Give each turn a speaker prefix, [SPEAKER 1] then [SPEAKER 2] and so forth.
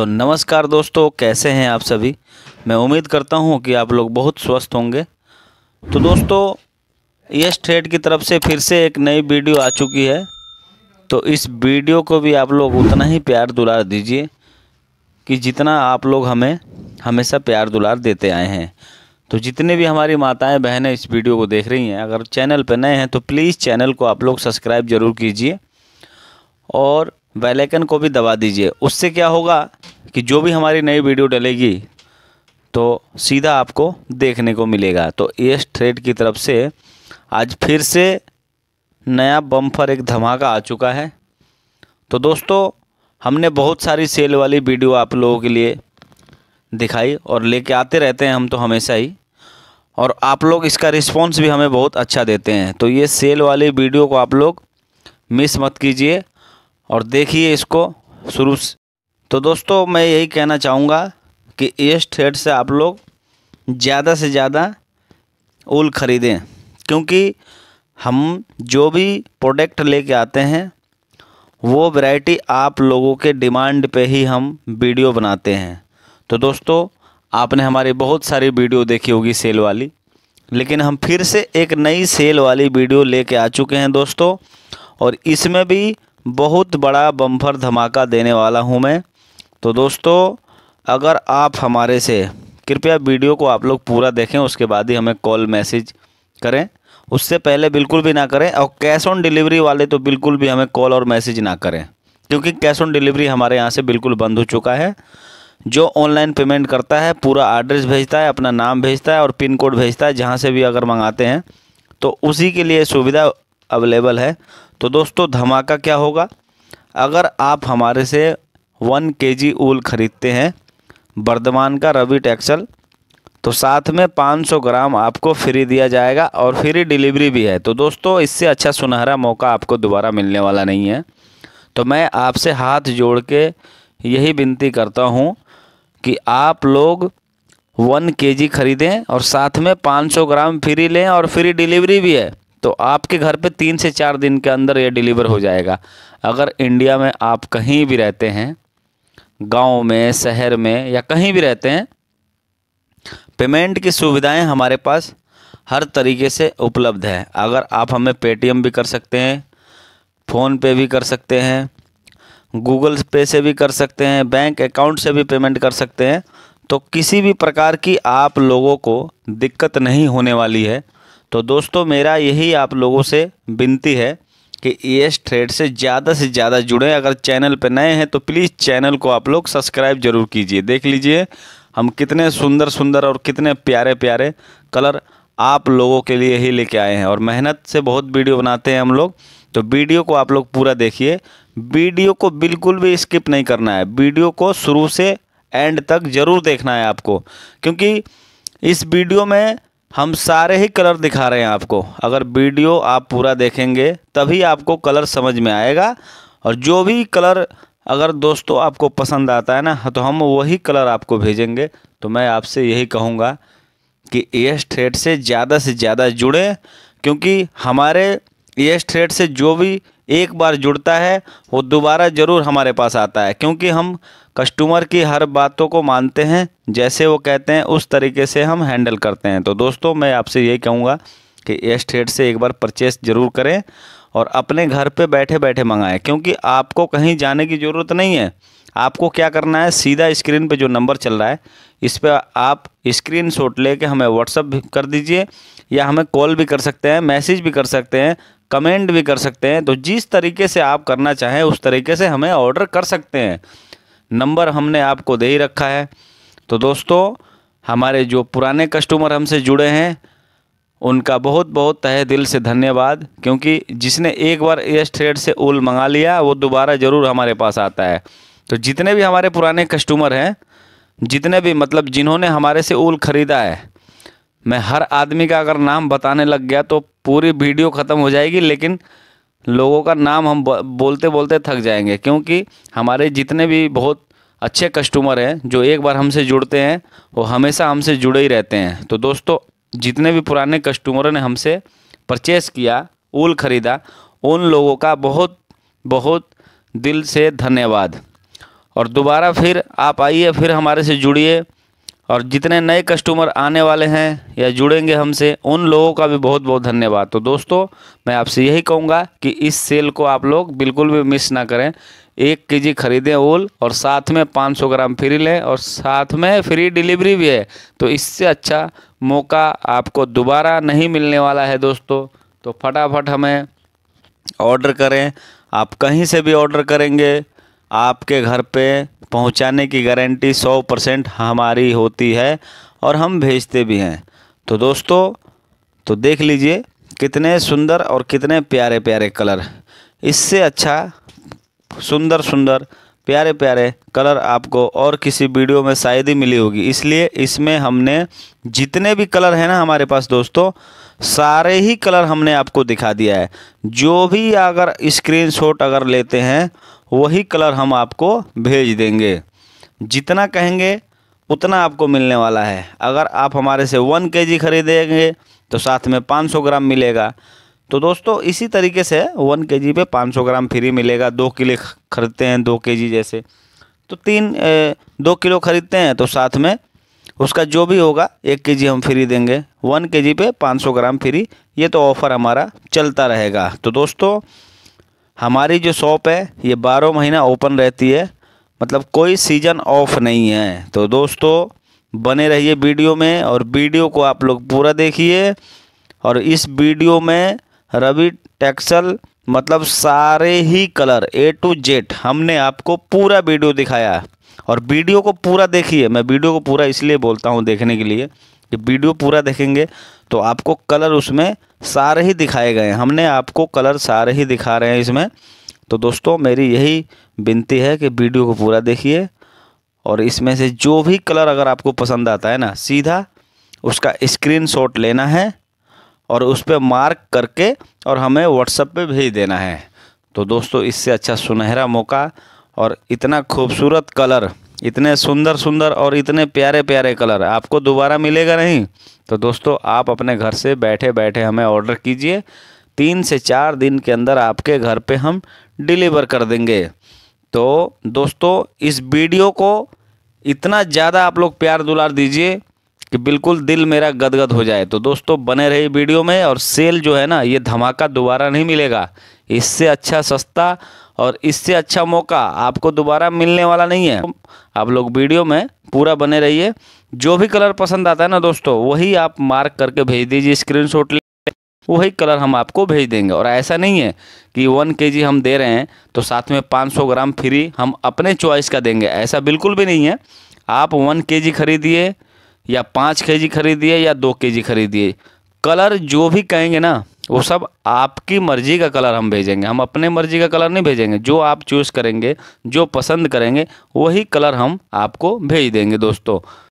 [SPEAKER 1] तो नमस्कार दोस्तों कैसे हैं आप सभी मैं उम्मीद करता हूं कि आप लोग बहुत स्वस्थ होंगे तो दोस्तों यश ट्रेड की तरफ से फिर से एक नई वीडियो आ चुकी है तो इस वीडियो को भी आप लोग उतना ही प्यार दुलार दीजिए कि जितना आप लोग हमें हमेशा प्यार दुलार देते आए हैं तो जितने भी हमारी माताएं बहनें इस वीडियो को देख रही हैं अगर चैनल पर नए हैं तो प्लीज़ चैनल को आप लोग सब्सक्राइब ज़रूर कीजिए और बेलाइकन को भी दबा दीजिए उससे क्या होगा कि जो भी हमारी नई वीडियो डलेगी तो सीधा आपको देखने को मिलेगा तो एस ट्रेड की तरफ से आज फिर से नया बम्फर एक धमाका आ चुका है तो दोस्तों हमने बहुत सारी सेल वाली वीडियो आप लोगों के लिए दिखाई और लेके आते रहते हैं हम तो हमेशा ही और आप लोग इसका रिस्पॉन्स भी हमें बहुत अच्छा देते हैं तो ये सेल वाली वीडियो को आप लोग मिस मत कीजिए और देखिए इसको शुरू तो दोस्तों मैं यही कहना चाहूँगा कि इस थ्रेड से आप लोग ज़्यादा से ज़्यादा ऊल ख़रीदें क्योंकि हम जो भी प्रोडक्ट लेके आते हैं वो वैरायटी आप लोगों के डिमांड पे ही हम वीडियो बनाते हैं तो दोस्तों आपने हमारी बहुत सारी वीडियो देखी होगी सेल वाली लेकिन हम फिर से एक नई सेल वाली वीडियो लेके आ चुके हैं दोस्तों और इसमें भी बहुत बड़ा बम्फर धमाका देने वाला हूँ मैं तो दोस्तों अगर आप हमारे से कृपया वीडियो को आप लोग पूरा देखें उसके बाद ही हमें कॉल मैसेज करें उससे पहले बिल्कुल भी ना करें और कैश ऑन डिलीवरी वाले तो बिल्कुल भी हमें कॉल और मैसेज ना करें क्योंकि कैश ऑन डिलीवरी हमारे यहाँ से बिल्कुल बंद हो चुका है जो ऑनलाइन पेमेंट करता है पूरा एड्रेस भेजता है अपना नाम भेजता है और पिन कोड भेजता है जहाँ से भी अगर मंगाते हैं तो उसी के लिए सुविधा अवेलेबल है तो दोस्तों धमाका क्या होगा अगर आप हमारे से वन के जी ऊल ख़रीदते हैं वर्धमान का रवि टैक्सल तो साथ में 500 ग्राम आपको फ्री दिया जाएगा और फ्री डिलीवरी भी है तो दोस्तों इससे अच्छा सुनहरा मौका आपको दोबारा मिलने वाला नहीं है तो मैं आपसे हाथ जोड़ के यही विनती करता हूँ कि आप लोग वन के जी ख़रीदें और साथ में 500 ग्राम फ्री लें और फ्री डिलीवरी भी है तो आपके घर पे तीन से चार दिन के अंदर ये डिलीवर हो जाएगा अगर इंडिया में आप कहीं भी रहते हैं गांव में शहर में या कहीं भी रहते हैं पेमेंट की सुविधाएं हमारे पास हर तरीके से उपलब्ध है अगर आप हमें पेटीएम भी कर सकते हैं फ़ोन पे भी कर सकते हैं गूगल पे से भी कर सकते हैं बैंक अकाउंट से भी पेमेंट कर सकते हैं तो किसी भी प्रकार की आप लोगों को दिक्कत नहीं होने वाली है तो दोस्तों मेरा यही आप लोगों से विनती है कि ई एस ट्रेड से ज़्यादा से ज़्यादा जुड़ें अगर चैनल पर नए हैं तो प्लीज़ चैनल को आप लोग सब्सक्राइब ज़रूर कीजिए देख लीजिए हम कितने सुंदर सुंदर और कितने प्यारे प्यारे कलर आप लोगों के लिए ही लेके आए हैं और मेहनत से बहुत वीडियो बनाते हैं हम लोग तो वीडियो को आप लोग पूरा देखिए वीडियो को बिल्कुल भी स्किप नहीं करना है वीडियो को शुरू से एंड तक ज़रूर देखना है आपको क्योंकि इस वीडियो में हम सारे ही कलर दिखा रहे हैं आपको अगर वीडियो आप पूरा देखेंगे तभी आपको कलर समझ में आएगा और जो भी कलर अगर दोस्तों आपको पसंद आता है ना तो हम वही कलर आपको भेजेंगे तो मैं आपसे यही कहूँगा कि एस थ्रेड से ज़्यादा से ज़्यादा जुड़ें क्योंकि हमारे एस थ्रेड से जो भी एक बार जुड़ता है वो दोबारा ज़रूर हमारे पास आता है क्योंकि हम कस्टमर की हर बातों को मानते हैं जैसे वो कहते हैं उस तरीके से हम हैंडल करते हैं तो दोस्तों मैं आपसे यही कहूँगा कि एस्टेट से एक बार परचेस ज़रूर करें और अपने घर पे बैठे बैठे मंगाएं क्योंकि आपको कहीं जाने की ज़रूरत नहीं है आपको क्या करना है सीधा स्क्रीन पे जो नंबर चल रहा है इस पर आप स्क्रीन शॉट ले कर हमें व्हाट्सअप भी कर दीजिए या हमें कॉल भी कर सकते हैं मैसेज भी कर सकते हैं कमेंट भी कर सकते हैं तो जिस तरीके से आप करना चाहें उस तरीके से हमें ऑर्डर कर सकते हैं नंबर हमने आपको दे ही रखा है तो दोस्तों हमारे जो पुराने कस्टमर हमसे जुड़े हैं उनका बहुत बहुत तहे दिल से धन्यवाद क्योंकि जिसने एक बार एस ट्रेड से ऊल मंगा लिया वो दोबारा ज़रूर हमारे पास आता है तो जितने भी हमारे पुराने कस्टमर हैं जितने भी मतलब जिन्होंने हमारे से ऊल ख़रीदा है मैं हर आदमी का अगर नाम बताने लग गया तो पूरी वीडियो ख़त्म हो जाएगी लेकिन लोगों का नाम हम बोलते बोलते थक जाएंगे क्योंकि हमारे जितने भी बहुत अच्छे कस्टमर हैं जो एक बार हमसे जुड़ते हैं वो हमेशा हमसे जुड़े ही रहते हैं तो दोस्तों जितने भी पुराने कस्टमरों ने हमसे परचेस किया ऊल ख़रीदा उन लोगों का बहुत बहुत दिल से धन्यवाद और दोबारा फिर आप आइए फिर हमारे से जुड़िए और जितने नए कस्टमर आने वाले हैं या जुड़ेंगे हमसे उन लोगों का भी बहुत बहुत धन्यवाद तो दोस्तों मैं आपसे यही कहूँगा कि इस सेल को आप लोग बिल्कुल भी मिस ना करें एक के जी खरीदें ओल और साथ में 500 ग्राम फ्री लें और साथ में फ्री डिलीवरी भी है तो इससे अच्छा मौका आपको दोबारा नहीं मिलने वाला है दोस्तों तो फटाफट हमें ऑर्डर करें आप कहीं से भी ऑर्डर करेंगे आपके घर पे पहुंचाने की गारंटी 100 परसेंट हमारी होती है और हम भेजते भी हैं तो दोस्तों तो देख लीजिए कितने सुंदर और कितने प्यारे प्यारे कलर इससे अच्छा सुंदर सुंदर प्यारे प्यारे कलर आपको और किसी वीडियो में शायद ही मिली होगी इसलिए इसमें हमने जितने भी कलर हैं ना हमारे पास दोस्तों सारे ही कलर हमने आपको दिखा दिया है जो भी अगर स्क्रीनशॉट अगर लेते हैं वही कलर हम आपको भेज देंगे जितना कहेंगे उतना आपको मिलने वाला है अगर आप हमारे से वन के जी खरीदेंगे तो साथ में सौ ग्राम मिलेगा तो दोस्तों इसी तरीके से वन के जी पे पाँच सौ ग्राम फ्री मिलेगा दो किलो खरीदते हैं दो के जी जैसे तो तीन ए, दो किलो खरीदते हैं तो साथ में उसका जो भी होगा एक के जी हम फ्री देंगे वन के जी पे पाँच सौ ग्राम फ्री ये तो ऑफ़र हमारा चलता रहेगा तो दोस्तों हमारी जो शॉप है ये बारह महीना ओपन रहती है मतलब कोई सीज़न ऑफ नहीं है तो दोस्तों बने रहिए वीडियो में और वीडियो को आप लोग पूरा देखिए और इस वीडियो में रवि टैक्सल मतलब सारे ही कलर ए टू जेड हमने आपको पूरा वीडियो दिखाया है और वीडियो को पूरा देखिए मैं वीडियो को पूरा इसलिए बोलता हूँ देखने के लिए कि वीडियो पूरा देखेंगे तो आपको कलर उसमें सारे ही दिखाए गए हमने आपको कलर सारे ही दिखा रहे हैं इसमें तो दोस्तों मेरी यही विनती है कि वीडियो को पूरा देखिए और इसमें से जो भी कलर अगर आपको पसंद आता है ना सीधा उसका स्क्रीनशॉट लेना है और उस पर मार्क करके और हमें व्हाट्सएप पे भेज देना है तो दोस्तों इससे अच्छा सुनहरा मौका और इतना खूबसूरत कलर इतने सुंदर सुंदर और इतने प्यारे प्यारे कलर आपको दोबारा मिलेगा नहीं तो दोस्तों आप अपने घर से बैठे बैठे हमें ऑर्डर कीजिए तीन से चार दिन के अंदर आपके घर पे हम डिलीवर कर देंगे तो दोस्तों इस वीडियो को इतना ज़्यादा आप लोग प्यार दुलार दीजिए कि बिल्कुल दिल मेरा गदगद हो जाए तो दोस्तों बने रही वीडियो में और सेल जो है ना ये धमाका दोबारा नहीं मिलेगा इससे अच्छा सस्ता और इससे अच्छा मौका आपको दोबारा मिलने वाला नहीं है आप लोग वीडियो में पूरा बने रहिए जो भी कलर पसंद आता है ना दोस्तों वही आप मार्क करके भेज दीजिए स्क्रीन शॉट वही कलर हम आपको भेज देंगे और ऐसा नहीं है कि वन के जी हम दे रहे हैं तो साथ में 500 ग्राम फ्री हम अपने चॉइस का देंगे ऐसा बिल्कुल भी नहीं है आप वन के जी खरीदिए या पाँच के जी खरीदिए या दो के जी खरीदिए कलर जो भी कहेंगे ना वो सब आपकी मर्ज़ी का कलर हम भेजेंगे हम अपने मर्ज़ी का कलर नहीं भेजेंगे जो आप चूज़ करेंगे जो पसंद करेंगे वही कलर हम आपको भेज देंगे दोस्तों